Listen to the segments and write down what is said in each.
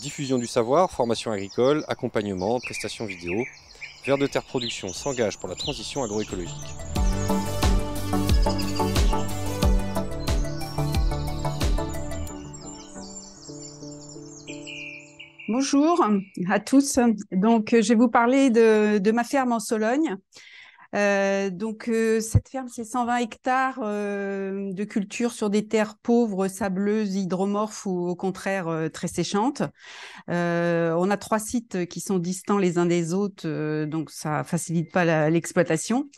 Diffusion du savoir, formation agricole, accompagnement, prestations vidéo. Vers de Terre Production s'engage pour la transition agroécologique. Bonjour à tous. Donc, je vais vous parler de, de ma ferme en Sologne. Euh, donc euh, cette ferme, c'est 120 hectares euh, de culture sur des terres pauvres, sableuses, hydromorphes ou au contraire très séchantes. on a trois sites qui sont distants les uns des autres, donc ça facilite pas l'exploitation.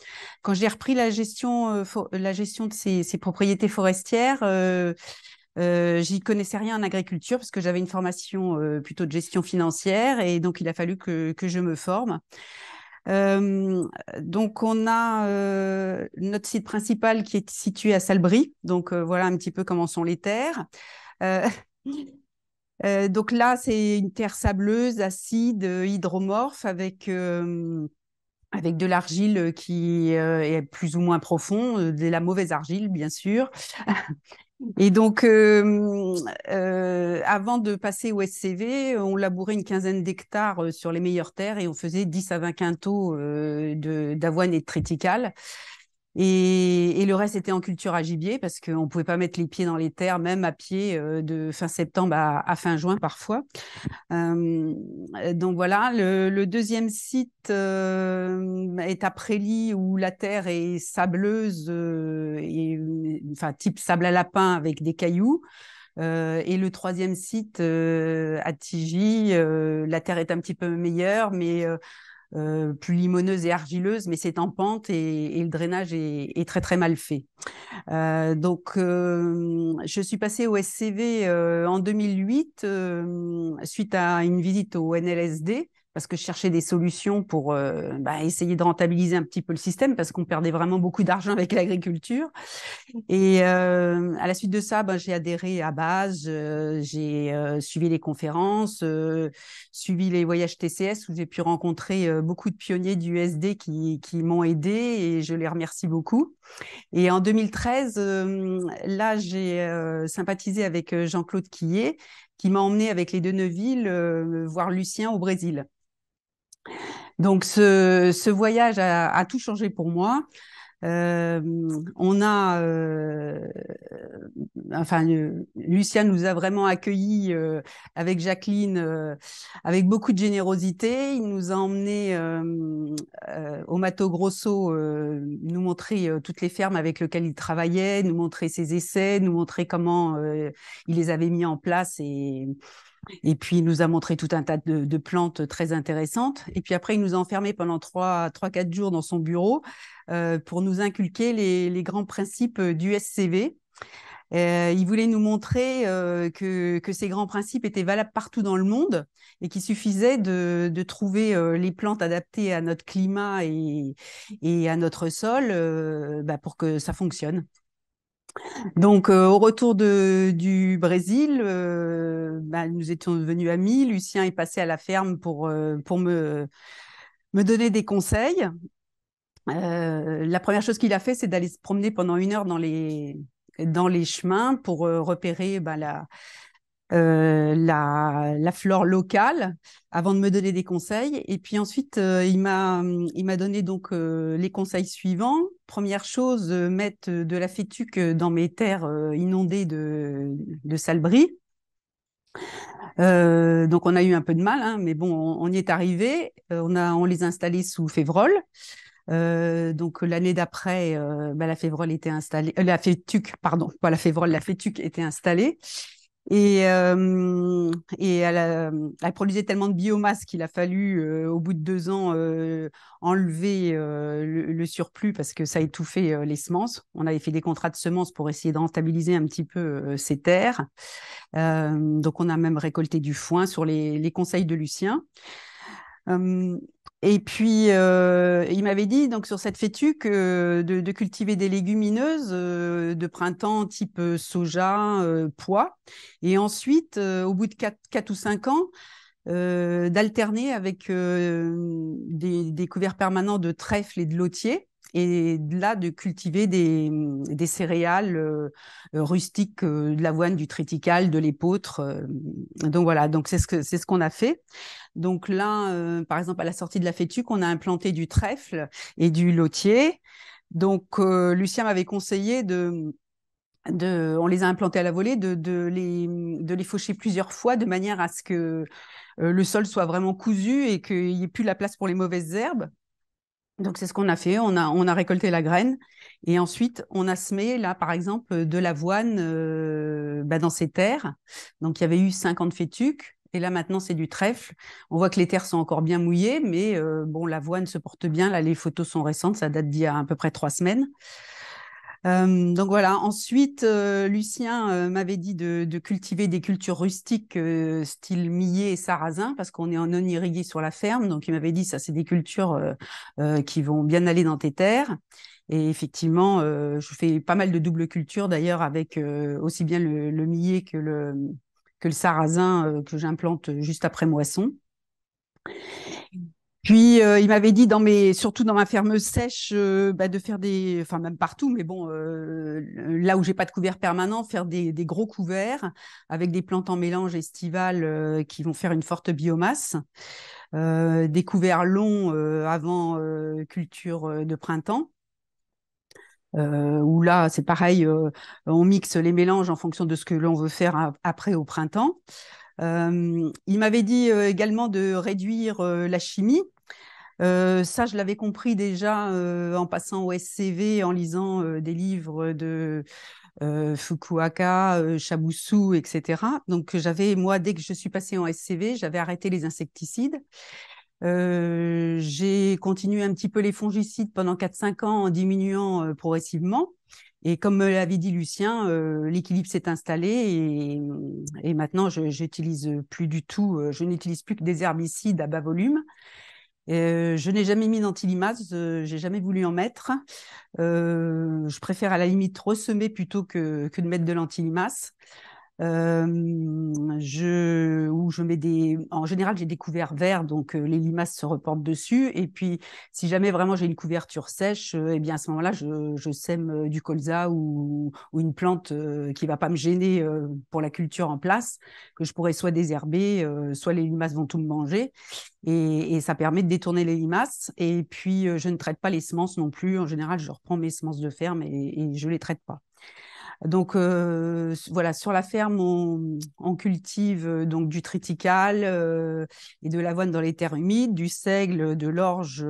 Quand j'ai repris la gestion, la gestion de ces, ces propriétés forestières. Euh, j'y connaissais rien en agriculture parce que j'avais une formation plutôt de gestion financière et donc il a fallu que, que je me forme donc, on a notre site principal qui est situé à Salbris. Donc, voilà un petit peu comment sont les terres. Euh, euh, donc là, c'est une terre sableuse, acide, euh, hydromorphe, avec avec de l'argile qui est plus ou moins profond, de la mauvaise argile bien sûr, Et donc, euh, euh, avant de passer au SCV, on labourait une quinzaine d'hectares euh, sur les meilleures terres et on faisait 10 à 20 quintaux d'avoine et de triticale. Et, et, le reste était en culture à gibier parce qu'on ne pouvait pas mettre les pieds dans les terres, même à pied euh, de fin septembre à, à fin juin parfois. Euh, donc voilà, le, le deuxième site euh, est à Prély où la terre est sableuse, euh, et, enfin type sable à lapin avec des cailloux. Euh, et le troisième site à Tigy, la terre est un petit peu meilleure, mais euh, plus limoneuse et argileuse, mais c'est en pente et, le drainage est, très très mal fait. Euh, donc, euh, je suis passée au SCV en 2008 suite à une visite au NLSD parce que je cherchais des solutions pour euh, bah, essayer de rentabiliser un petit peu le système parce qu'on perdait vraiment beaucoup d'argent avec l'agriculture. Et euh, à la suite de ça, bah, j'ai adhéré à Base, euh, j'ai suivi les conférences, suivi les voyages TCS où j'ai pu rencontrer beaucoup de pionniers du SD qui, qui m'ont aidé et je les remercie beaucoup. Et en 2013, là, j'ai sympathisé avec Jean-Claude Quillet qui m'a emmené avec les deux Neuvilles voir Lucien au Brésil. Donc ce, voyage a, tout changé pour moi. Euh, on a, euh, enfin, euh, Lucien nous a vraiment accueillis avec Jacqueline avec beaucoup de générosité. Il nous a emmenés au Mato Grosso, nous montrer toutes les fermes avec lesquelles il travaillait, nous montrer ses essais, nous montrer comment il les avait mis en place et et puis, il nous a montré tout un tas de, plantes très intéressantes. Et puis après, il nous a enfermés pendant 3-4 jours dans son bureau euh, pour nous inculquer les, les grands principes euh, du SCV. Euh, il voulait nous montrer euh, que, que, ces grands principes étaient valables partout dans le monde et qu'il suffisait de, de trouver euh, les plantes adaptées à notre climat et, et à notre sol euh, bah, pour que ça fonctionne. Donc, euh, au retour du Brésil, euh, bah, nous étions devenus amis. Lucien est passé à la ferme pour, euh, pour me, me donner des conseils. la première chose qu'il a fait, c'est d'aller se promener pendant une heure dans les, dans les chemins pour repérer bah, la, euh, la, flore locale avant de me donner des conseils. Et puis ensuite, euh, euh, il m'a donné donc les conseils suivants. Première chose, mettre de la fétuque dans mes terres inondées de, salbris. donc on a eu un peu de mal, hein, mais bon, on, y est arrivé. on a on les a installés sous févrole. donc l'année d'après, bah, la févrole était installée, la fétuque, pardon, pas la la fétuque était installée. Et, et elle, a, produisait tellement de biomasse qu'il a fallu, au bout de deux ans, enlever le, surplus parce que ça étouffait les semences. On avait fait des contrats de semences pour essayer de rentabiliser un petit peu ces terres. donc, on a même récolté du foin sur les, conseils de Lucien. Et puis, euh, il m'avait dit, donc, sur cette fétuque de, cultiver des légumineuses euh, de printemps type euh, soja, pois. Et ensuite, au bout de quatre ou cinq ans, d'alterner avec des, des, couverts permanents de trèfle et de lotier et là de cultiver des, mmh, des céréales euh, rustiques, de l'avoine, du triticale, de l'épeautre. Mmh, donc voilà, donc c'est ce que c'est ce qu'on a fait. Donc là, par exemple, à la sortie de la Fétuque, on a implanté du trèfle et du lotier. Donc Lucien m'avait conseillé de mmh, de, on les a implantés à la volée, de, de, les, de les faucher plusieurs fois de manière à ce que le sol soit vraiment cousu et qu'il n'y ait plus la place pour les mauvaises herbes. Donc c'est ce qu'on a fait, on a, on a récolté la graine et ensuite on a semé là par exemple de l'avoine euh, bah, dans ces terres. Donc il y avait eu 50 fétuques et là maintenant c'est du trèfle. On voit que les terres sont encore bien mouillées mais euh, bon l'avoine se porte bien, là les photos sont récentes, ça date d'il y a à peu près trois semaines donc voilà, ensuite, Lucien m'avait dit de, cultiver des cultures rustiques style millet et sarrasin, parce qu'on est en non irrigué sur la ferme. Donc il m'avait dit, ça, c'est des cultures qui vont bien aller dans tes terres. Et effectivement, je fais pas mal de double culture d'ailleurs, avec aussi bien le, millet que le, que le sarrasin que j'implante juste après moisson. Puis euh, il m'avait dit dans mes, surtout dans ma ferme sèche, euh, bah, de faire des, enfin même partout, mais bon, euh, là où j'ai pas de couvert permanent, faire des, gros couverts avec des plantes en mélange estivales qui vont faire une forte biomasse, des couverts longs avant culture de printemps. Euh, où là, c'est pareil, on mixe les mélanges en fonction de ce que l'on veut faire après au printemps. Euh, il m'avait dit également de réduire la chimie euh, ça, je l'avais compris déjà euh, en passant au SCV, en lisant euh, des livres de Fukuoka, Shabusu, etc. Donc j'avais, moi, dès que je suis passée en SCV, j'avais arrêté les insecticides. j'ai continué un petit peu les fongicides pendant 4-5 ans en diminuant progressivement. Et comme l'avait dit Lucien, l'équilibre s'est installé et, et maintenant je n'utilise plus du tout, je n'utilise plus que des herbicides à bas volume. Euh, je n'ai jamais mis d'antilimace, euh, j'ai jamais voulu en mettre. Euh, je préfère à la limite ressemer plutôt que, que de mettre de l'antilimace. Euh, je, où je mets des. En général, j'ai des couverts verts, donc les limaces se reportent dessus. Et puis, si jamais vraiment j'ai une couverture sèche, eh bien à ce moment-là, je, sème du colza ou, ou une plante qui va pas me gêner pour la culture en place, que je pourrais soit désherber, soit les limaces vont tout me manger. Et, ça permet de détourner les limaces. Et puis, je ne traite pas les semences non plus. En général, je reprends mes semences de ferme et je les traite pas. Donc euh, voilà, sur la ferme, on, cultive euh, donc du tritical euh, et de l'avoine dans les terres humides, du seigle, de l'orge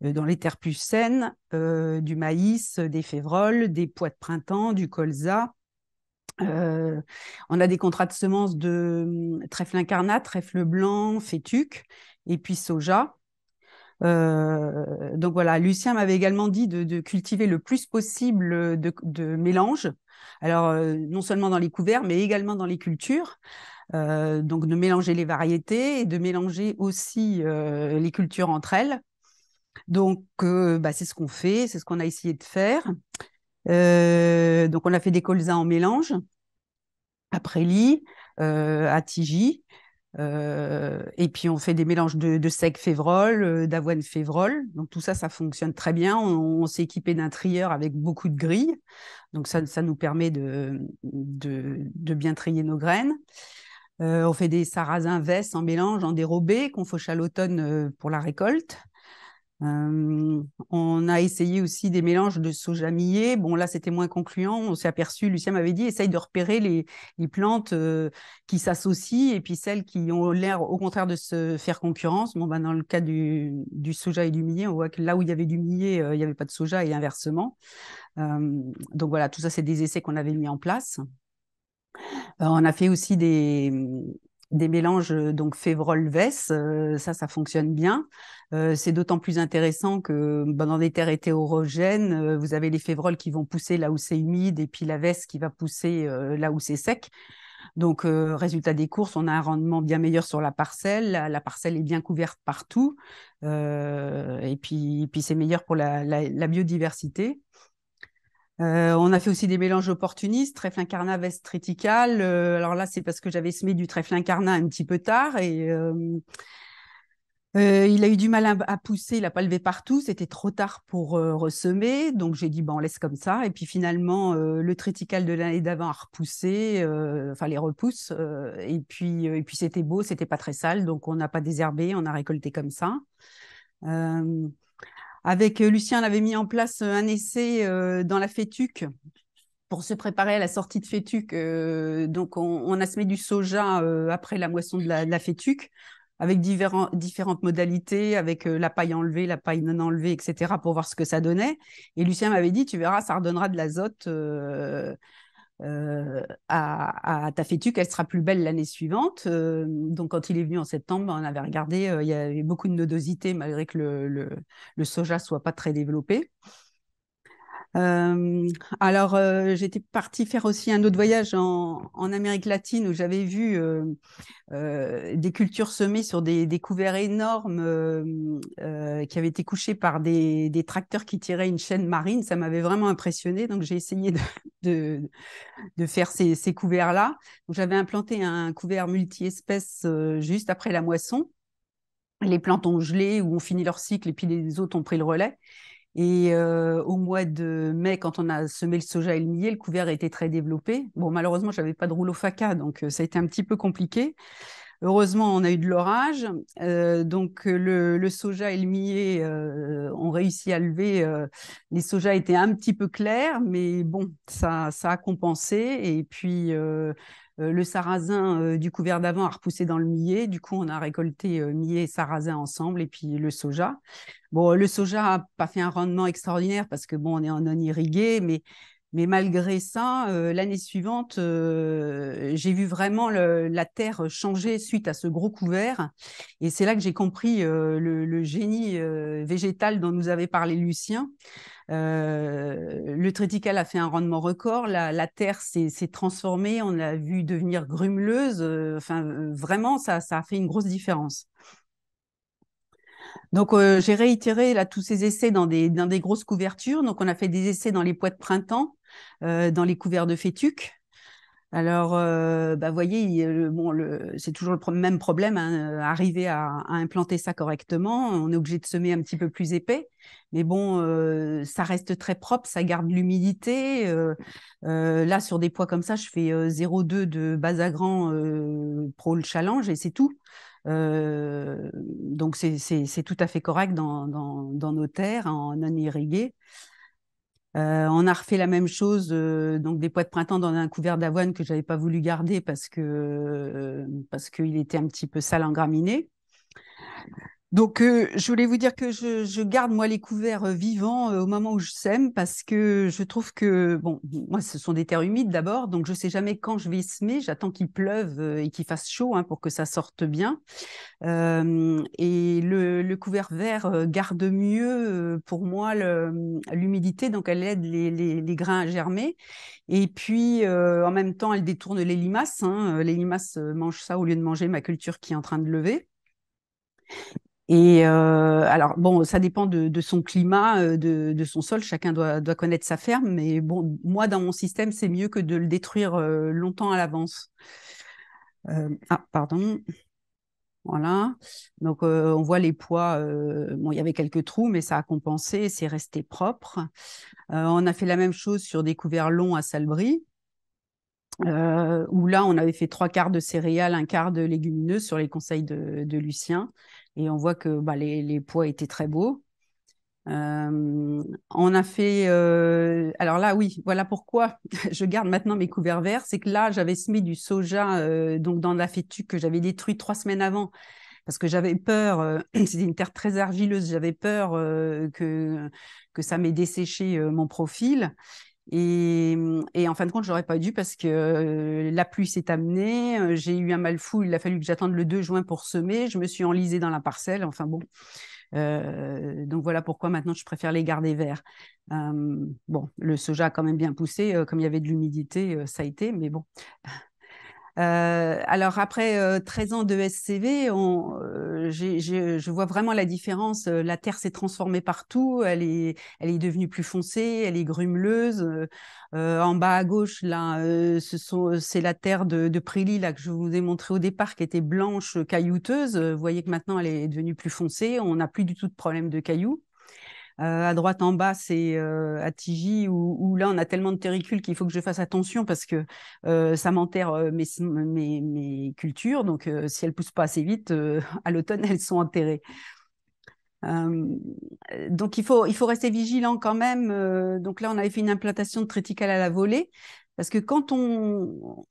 dans les terres plus saines, du maïs, des févroles, des pois de printemps, du colza. on a des contrats de semences de hum, trèfle incarnat, trèfle blanc, fétuc et puis soja. Euh, donc voilà, Lucien m'avait également dit de, cultiver le plus possible euh, de, mélange. Alors euh, non seulement dans les couverts, mais également dans les cultures. donc de mélanger les variétés et de mélanger aussi les cultures entre elles. Donc bah, c'est ce qu'on fait, c'est ce qu'on a essayé de faire. donc on a fait des colzas en mélange à Prély, à Tigy. Euh, et puis on fait des mélanges de, sec févrole, euh, d'avoine févrole. Donc tout ça, ça fonctionne très bien. On, s'est équipé d'un trieur avec beaucoup de grilles. Donc ça, nous permet de, bien trier nos graines. Euh, on fait des sarrasins vesses en mélange, en dérobé, qu'on fauche à l'automne pour la récolte on a essayé aussi des mélanges de soja millet. Bon, là, c'était moins concluant. On s'est aperçu, Lucien m'avait dit, essaye de repérer les, plantes qui s'associent et puis celles qui ont l'air, au contraire, de se faire concurrence. Bon, ben, dans le cas du, soja et du millet, on voit que là où il y avait du millet, il n'y avait pas de soja et inversement. donc voilà, tout ça, c'est des essais qu'on avait mis en place. on a fait aussi des, des mélanges euh, donc févrole-vesse, euh, ça, ça fonctionne bien. Euh, c'est d'autant plus intéressant que ben, dans des terres hétérogènes, vous avez les févroles qui vont pousser là où c'est humide et puis la veste qui va pousser là où c'est sec. Donc, résultat des courses, on a un rendement bien meilleur sur la parcelle. La, parcelle est bien couverte partout. et puis, c'est meilleur pour la biodiversité. Euh, on a fait aussi des mélanges opportunistes, trèfle incarnat, veste triticale. Euh, alors là, c'est parce que j'avais semé du trèfle incarnat un petit peu tard et euh, il a eu du mal à, pousser, il n'a pas levé partout, c'était trop tard pour ressemer. Donc j'ai dit, bon, on laisse comme ça. Et puis finalement, le triticale de l'année d'avant a repoussé, enfin les repousses et puis, puis c'était beau, c'était pas très sale, donc on n'a pas désherbé, on a récolté comme ça avec euh, Lucien, on avait mis en place euh, un essai euh, dans la fétuque pour se préparer à la sortie de fétuque. donc, on, a semé du soja après la moisson de la, fétuque avec différentes modalités, avec la paille enlevée, la paille non enlevée, etc., pour voir ce que ça donnait. Et Lucien m'avait dit, tu verras, ça redonnera de l'azote euh, à, ta Tafetu qu'elle sera plus belle l'année suivante. Euh, donc quand il est venu en septembre, on avait regardé, euh, il y avait beaucoup de nodosité malgré que le, le soja soit pas très développé alors, j'étais partie faire aussi un autre voyage en, Amérique latine où j'avais vu des cultures semées sur des, couverts énormes qui avaient été couchés par des, tracteurs qui tiraient une chaîne marine. Ça m'avait vraiment impressionné. Donc, j'ai essayé de, faire ces, ces couverts-là. J'avais implanté un couvert multi-espèces juste après la moisson. Les plantes ont gelé ou ont fini leur cycle et puis les autres ont pris le relais. Et euh, au mois de mai, quand on a semé le soja et le millet, le couvert était très développé. Bon, malheureusement, j'avais pas de rouleau faca, donc euh, ça a été un petit peu compliqué. Heureusement, on a eu de l'orage. Euh, donc, le, soja et le millet ont réussi à lever. les sojas étaient un petit peu clairs, mais bon, ça, ça a compensé. Et puis, euh, le sarrasin euh, du couvert d'avant a repoussé dans le millet. Du coup, on a récolté euh, millet et sarrasin ensemble et puis le soja. Bon, le soja n'a pas fait un rendement extraordinaire parce que bon, on est en non irrigué, mais mais malgré ça, euh, l'année suivante, euh, j'ai vu vraiment la Terre changer suite à ce gros couvert. Et c'est là que j'ai compris euh, le, génie végétal dont nous avait parlé Lucien. le triticale a fait un rendement record. La, Terre s'est transformée. On l'a vu devenir grumeleuse. Enfin, vraiment, ça, ça a fait une grosse différence. Donc, euh, j'ai réitéré là tous ces essais dans des, grosses couvertures. Donc, on a fait des essais dans les poids de printemps, euh, dans les couverts de fétuc. Alors, vous euh, bah, voyez, c'est toujours le même problème, hein, arriver à, implanter ça correctement. On est obligé de semer un petit peu plus épais, mais bon, ça reste très propre, ça garde l'humidité. là, sur des poids comme ça, je fais 0,2 de bas à grand pro le challenge et c'est tout donc c'est tout à fait correct dans, dans, nos terres en non irriguées. on a refait la même chose, donc des pois de printemps dans un couvert d'avoine que j'avais pas voulu garder parce que euh, parce qu'il était un petit peu sale en graminée. Donc, euh, je voulais vous dire que je, garde moi les couverts euh, vivants euh, au moment où je sème parce que je trouve que bon, moi ce sont des terres humides d'abord, donc je sais jamais quand je vais semer. J'attends qu'il pleuve et qu'il fasse chaud hein, pour que ça sorte bien. et le, couvert vert garde mieux pour moi l'humidité, donc elle aide les, grains à germer. Et puis en même temps, elle détourne les limaces. Hein. Les limaces mangent ça au lieu de manger ma culture qui est en train de lever. Et euh, alors, bon, ça dépend de, de son climat, euh, de, de, son sol, chacun doit, doit, connaître sa ferme, mais bon, moi, dans mon système, c'est mieux que de le détruire euh, longtemps à l'avance. Euh, ah, pardon. Voilà. Donc, euh, on voit les poids. bon, il y avait quelques trous, mais ça a compensé, c'est resté propre. on a fait la même chose sur des couverts longs à Salbris. Euh, où là, on avait fait trois quarts de céréales, un quart de légumineuses sur les conseils de, Lucien. Et on voit que bah, les, les, poids étaient très beaux. Euh, on a fait. Euh, alors là, oui, voilà pourquoi je garde maintenant mes couverts verts. C'est que là, j'avais semé du soja donc dans la fétuque que j'avais détruit trois semaines avant parce que j'avais peur, c'était une terre très argileuse, j'avais peur que, que ça m'ait desséché mon profil. Mmh, et, en fin de compte, je n'aurais pas dû parce que la pluie s'est amenée, j'ai eu un mal fou, il a fallu que j'attende le 2 juin pour semer, je me suis enlisée dans la parcelle, enfin bon. donc voilà pourquoi maintenant je préfère les garder verts. bon, le soja a quand même bien poussé, comme il y avait de l'humidité, ça a été, mais bon, euh, alors après 13 euh, ans de SCV, on, euh, je vois vraiment la différence. La terre s'est transformée partout, elle est, elle est devenue plus foncée, elle est grumeleuse. en bas à gauche, là, c'est la terre de, de là que je vous ai montré au départ, qui était blanche, caillouteuse. Vous voyez que maintenant, elle est devenue plus foncée. On n'a plus du tout de problème de cailloux à droite en bas, c'est euh, à Tigi, où, là, on a tellement de terricules qu'il faut que je fasse attention parce que euh, ça m'enterre euh, mes, cultures. Donc, si elles poussent pas assez vite, à l'automne, elles sont enterrées. donc il faut, il faut rester vigilant quand même. donc là, on avait fait une implantation de triticale à la volée. Parce que quand on,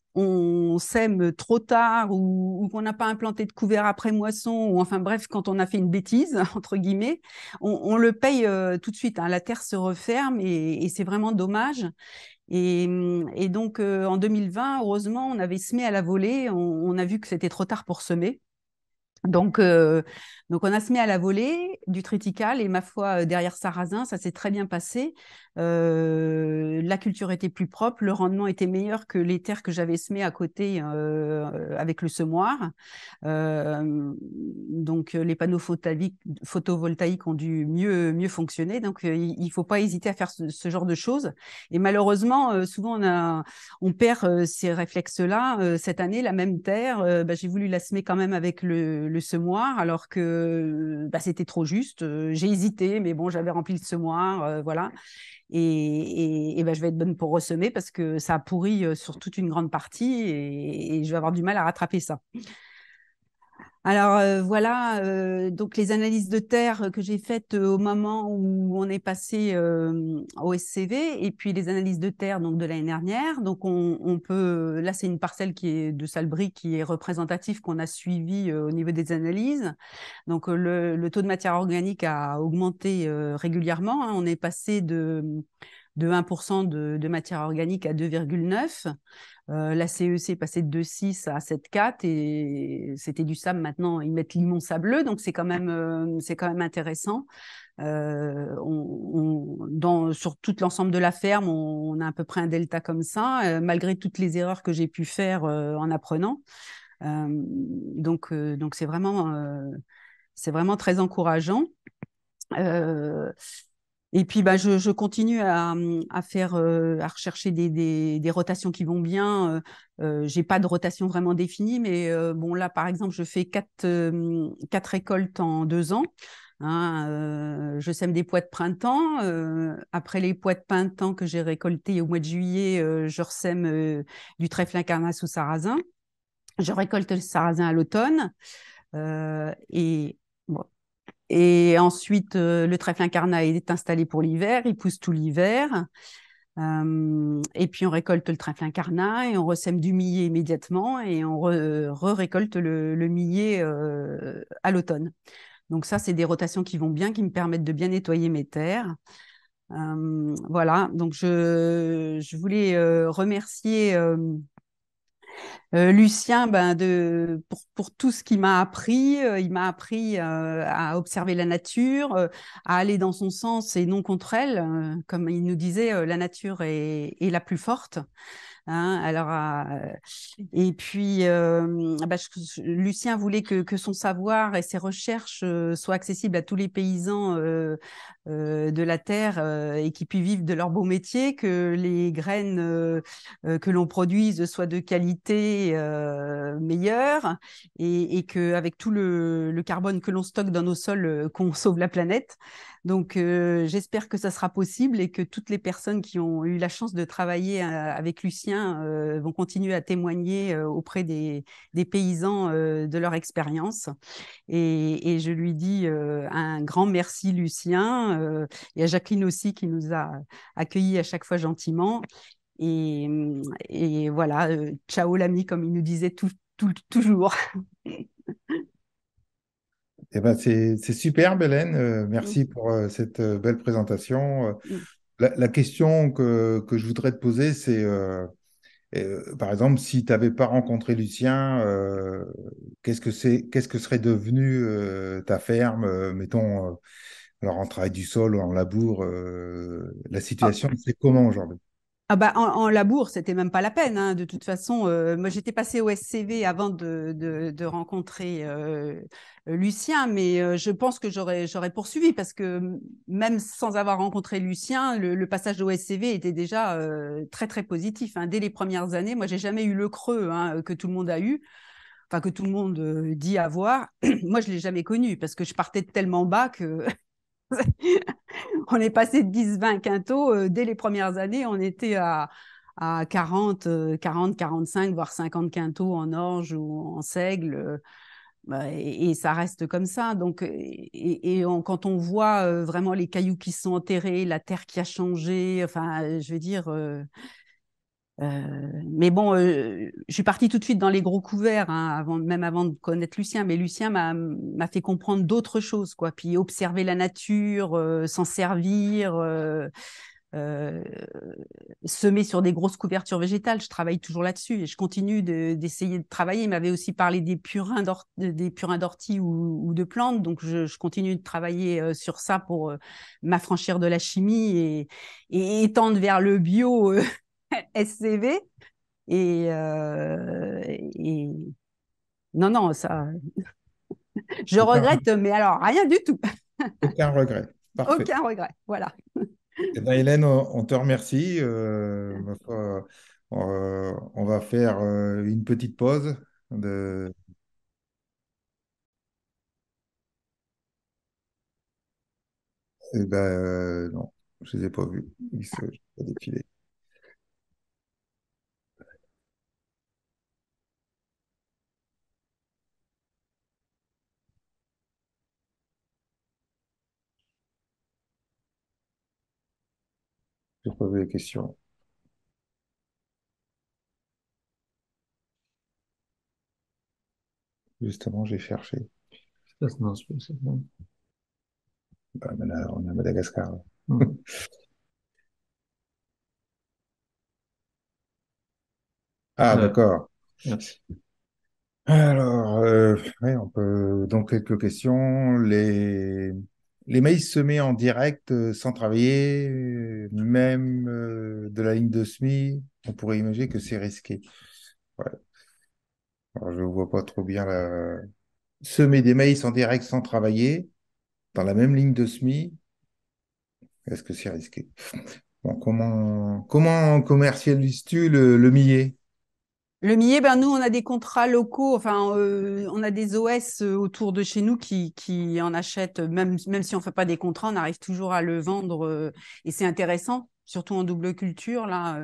sème trop tard ou, qu'on n'a pas implanté de couvert après moisson, ou enfin bref, quand on a fait une bêtise, entre guillemets, on, le paye euh, tout de suite. Hein. La terre se referme et, c'est vraiment dommage. Et, donc euh, en 2020, heureusement, on avait semé à la volée, on, a vu que c'était trop tard pour semer. Donc, euh, donc on a semé à la volée du triticale et ma foi euh, derrière Sarrasin, ça s'est très bien passé. Euh, la culture était plus propre, le rendement était meilleur que les terres que j'avais semées à côté euh, avec le semoir. donc les panneaux photovoltaïques ont dû mieux mieux fonctionner. Donc il faut pas hésiter à faire ce, genre de choses. Et malheureusement, souvent on, a, on perd ces réflexes-là. cette année, la même terre, bah, j'ai voulu la semer quand même avec le, le semoir, alors que bah, c'était trop juste. J'ai hésité, mais bon, j'avais rempli le semoir, voilà. Et, et, bah, je vais être bonne pour ressemer parce que ça a pourri sur toute une grande partie et je vais avoir du mal à rattraper ça. Alors euh, voilà, euh, donc les analyses de terre euh, que j'ai faites au moment où on est passé au SCV et puis les analyses de terre donc de l'année dernière. Donc on, peut là c'est une parcelle qui est de Salbris qui est représentative qu'on a suivie au niveau des analyses. Donc le, taux de matière organique a augmenté régulièrement. Hein. On est passé de de 1% de, matière organique à 2,9. Euh, la CEC e est passée de 2,6 à 7,4 et c'était du sable. Maintenant, ils mettent limon sableux, donc c'est quand même euh, c'est quand même intéressant. Euh, on, dans, sur tout l'ensemble de la ferme, on, a à peu près un delta comme ça, malgré toutes les erreurs que j'ai pu faire en apprenant. donc donc c'est vraiment c'est vraiment très encourageant. Et puis, bah, je, je continue à, à faire, euh, à rechercher des, des, des, rotations qui vont bien. Euh, euh j'ai pas de rotation vraiment définie, mais euh, bon, là, par exemple, je fais quatre, quatre récoltes en deux ans. Hein, je sème des pois de printemps. après les pois de printemps que j'ai récoltés au mois de juillet, je ressème du trèfle incarnasse ou sarrasin. Je récolte le sarrasin à l'automne. et et ensuite, euh, le trèfle incarnat est installé pour l'hiver, il pousse tout l'hiver. Euh, et puis on récolte le trèfle incarnat et on ressème du millet immédiatement et on re-récolte le, millet euh, à l'automne. Donc ça, c'est des rotations qui vont bien, qui me permettent de bien nettoyer mes terres. voilà, donc je, je voulais remercier euh, Lucien, ben de, pour, pour, tout ce qu'il m'a appris, euh, il m'a appris euh, à observer la nature, à aller dans son sens et non contre elle. comme il nous disait, la nature est, est la plus forte. Hein, alors, euh, et puis, euh, bah, Lucien voulait que, son savoir et ses recherches euh, soient accessibles à tous les paysans de la terre et qu'ils puissent vivre de leur beau métier, que les graines que l'on produise soient de qualité meilleure et, qu'avec tout le, carbone que l'on stocke dans nos sols, qu'on sauve la planète. Donc, euh, j'espère que ça sera possible et que toutes les personnes qui ont eu la chance de travailler euh, avec Lucien euh, vont continuer à témoigner auprès des, paysans de leur expérience. Et, je lui dis un grand merci, Lucien, et à Jacqueline aussi qui nous a accueillis à chaque fois gentiment. Et, voilà, ciao l'ami, comme il nous disait tout, toujours. Eh ben, c'est super, Hélène. Euh, merci mm. pour euh, cette euh, belle présentation. Mm. La, question que, que, je voudrais te poser, c'est, par exemple, si tu n'avais pas rencontré Lucien, qu'est-ce que c'est, qu'est-ce que serait devenu ta ferme, mettons, alors en travail du sol ou en labour La ah. situation, c'est comment aujourd'hui ah bah en, en labour, c'était même pas la peine. Hein, de toute façon, euh, moi j'étais passé au SCV avant de, de, rencontrer euh, Lucien, mais euh, je pense que j'aurais j'aurais poursuivi parce que même sans avoir rencontré Lucien, le, passage au SCV était déjà très très positif. Hein. Dès les premières années, moi j'ai jamais eu le creux hein, que tout le monde a eu, enfin que tout le monde dit avoir. moi je l'ai jamais connu parce que je partais tellement bas que on est passé de 10-20 quintaux. Euh, dès les premières années, on était à, 40, 40, 45, voire 50 quintaux en orge ou en seigle. Euh, bah, et, ça reste comme ça. Donc, euh, et, quand on voit vraiment les cailloux qui sont enterrés, la terre qui a changé, enfin, je veux dire, euh, mais bon, euh, je suis partie tout de suite dans les gros couverts, hein, avant, même avant de connaître Lucien. Mais Lucien m'a fait comprendre d'autres choses, quoi. Puis observer la nature, euh, s'en servir, semer sur des grosses couvertures végétales. Je travaille toujours là-dessus et je continue d'essayer de, travailler. Il m'avait aussi parlé des purins d'ortie ou, ou, de plantes, donc je, je, continue de travailler sur ça pour m'affranchir de la chimie et, et, et, vers le bio. SCV. Euh, et, non, non, ça. Je regrette, mais alors rien du tout. aucun regret. Aucun regret. Voilà. Eh ben, Hélène, on te remercie. Euh, euh, on va faire une petite pause de, Eh ben, non, je ne les ai pas vus. Ils sont défilés. de poser des questions. Justement, j'ai cherché. Ça, c'est dans ce bon. Bah, on est à Madagascar. Hum. Ah, euh, d'accord. Merci. Alors, euh, on peut donc quelques questions. Les les maïs semés en direct euh, sans travailler, même euh, de la ligne de semis, on pourrait imaginer que c'est risqué. je ne vois pas trop bien la... Semer des maïs en direct sans travailler, dans la même ligne de semis, est-ce que c'est risqué bon, Comment, comment tu le, le millet le millet, ben nous, on a des contrats locaux, enfin, euh, on a des OS euh, autour de chez nous qui, en achètent, même, même si on ne fait pas des contrats, on arrive toujours à le vendre euh, et c'est intéressant, surtout en double culture. Là,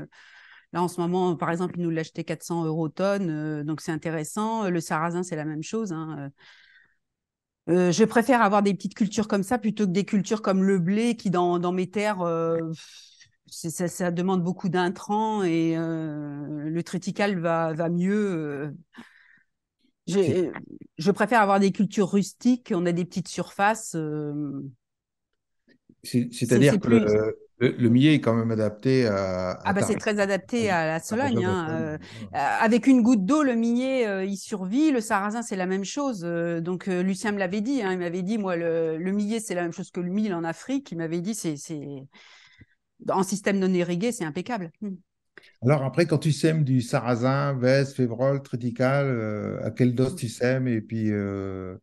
là en ce moment, par exemple, ils nous l'achetaient 400 euros tonne, donc c'est intéressant. Le sarrasin, c'est la même chose. Hein, je préfère avoir des petites cultures comme ça plutôt que des cultures comme le blé qui, dans, mes terres, ça, demande beaucoup d'intrants et euh, le triticale va, mieux. Euh. Euh, je, préfère avoir des cultures rustiques, on a des petites surfaces. C'est-à-dire que le, millet est quand même adapté à. ah, bah c'est très adapté à la Sologne. Hein, avec une goutte d'eau, le millet, il survit. Le sarrasin, c'est la même chose. donc, Lucien me l'avait dit. Hein, il m'avait dit, moi, le, le millet, c'est la même chose que le mille en Afrique. Il m'avait dit, c'est en système non irrigué, c'est impeccable. Hmm. Alors après, quand tu sèmes du sarrasin, veste, févrole, triticale, euh, à quelle dose tu sèmes et puis euh,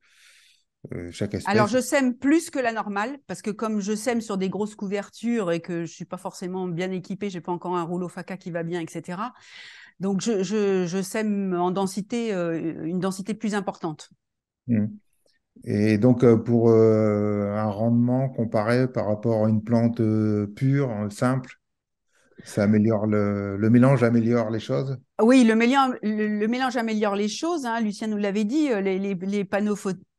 euh, chaque espèce... Alors je sème plus que la normale parce que comme je sème sur des grosses couvertures et que je suis pas forcément bien équipée, j'ai pas encore un rouleau faca qui va bien, etc. Donc je, je, sème en densité une densité plus importante. Hmm. Et donc, euh, pour euh, un rendement comparé par rapport à une plante euh, pure, simple, ça améliore le, le mélange améliore les choses oui, le mélange, améliore les choses. Hein. Lucien nous l'avait dit, euh, les, panneaux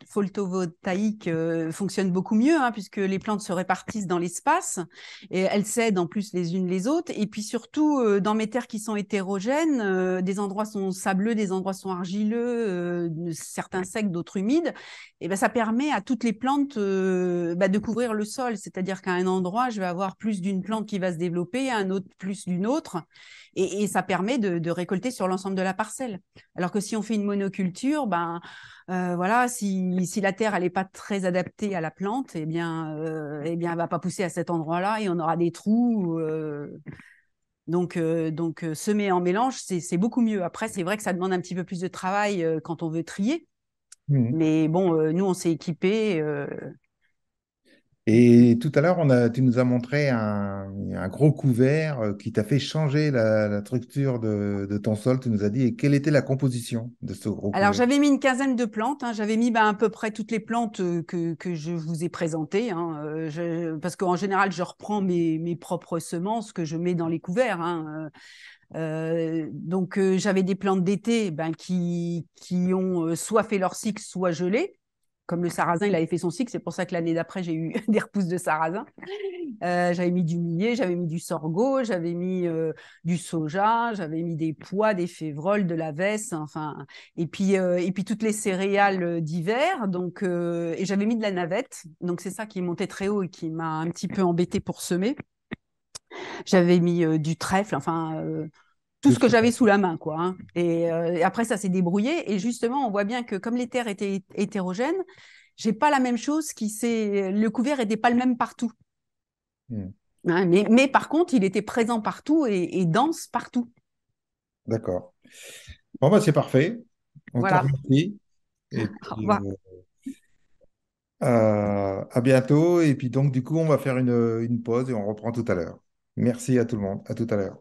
photovoltaïques euh, fonctionnent beaucoup mieux hein, puisque les plantes se répartissent dans l'espace et elles s'aident en plus les unes les autres. Et puis surtout, euh, dans mes terres qui sont hétérogènes, des endroits sont sableux, des endroits sont argileux, certains secs, d'autres humides. Et ben ça permet à toutes les plantes bah, de couvrir le sol. C'est-à-dire qu'à un endroit, je vais avoir plus d'une plante qui va se développer, à un autre plus d'une autre et, ça permet de, récolter sur l'ensemble de la parcelle. Alors que si on fait une monoculture, ben euh, voilà, si, la terre elle n'est pas très adaptée à la plante, et eh bien, euh, eh bien, elle va pas pousser à cet endroit-là et on aura des trous. Euh. Donc, euh, donc semer en mélange, c'est beaucoup mieux. Après, c'est vrai que ça demande un petit peu plus de travail quand on veut trier. Mmh. Mais bon, nous, on s'est équipé et tout à l'heure, tu nous as montré un, gros couvert euh, qui t'a fait changer la, structure de, ton sol. Tu nous as dit et quelle était la composition de ce gros couvert Alors j'avais mis une quinzaine de plantes. Hein. J'avais mis bah, à peu près toutes les plantes euh, que, je vous ai présentées, hein. euh, parce qu'en général, je reprends mes, propres semences que je mets dans les couverts. Hein. donc j'avais des plantes d'été ben, qui, qui ont soit fait leur cycle, soit gelé comme le sarrasin, il avait fait son cycle, c'est pour ça que l'année d'après, j'ai eu des repousses de sarrasin. Euh, j'avais mis du millet, j'avais mis du sorgho, j'avais mis euh, du soja, j'avais mis des pois, des févroles, de la veste, enfin, et puis, euh, et puis toutes les céréales d'hiver, donc, et j'avais mis de la navette, donc c'est ça qui montait très haut et qui m'a un petit peu embêté pour semer. J'avais mis du trèfle, enfin, tout ce que j'avais sous la main, quoi. Hein. Euh, et, après, ça s'est débrouillé. Et justement, on voit bien que comme les terres étaient hétérogènes, j'ai pas la même chose qui s'est. Le couvert n'était pas le même partout. Hmm. Hein, mais, par contre, il était présent partout et, dense partout. D'accord. Bon, bah, c'est parfait. On termine Et Au revoir. Euh, euh, à bientôt. Et puis, donc, du coup, on va faire une, une pause et on reprend tout à l'heure. Merci à tout le monde. À tout à l'heure.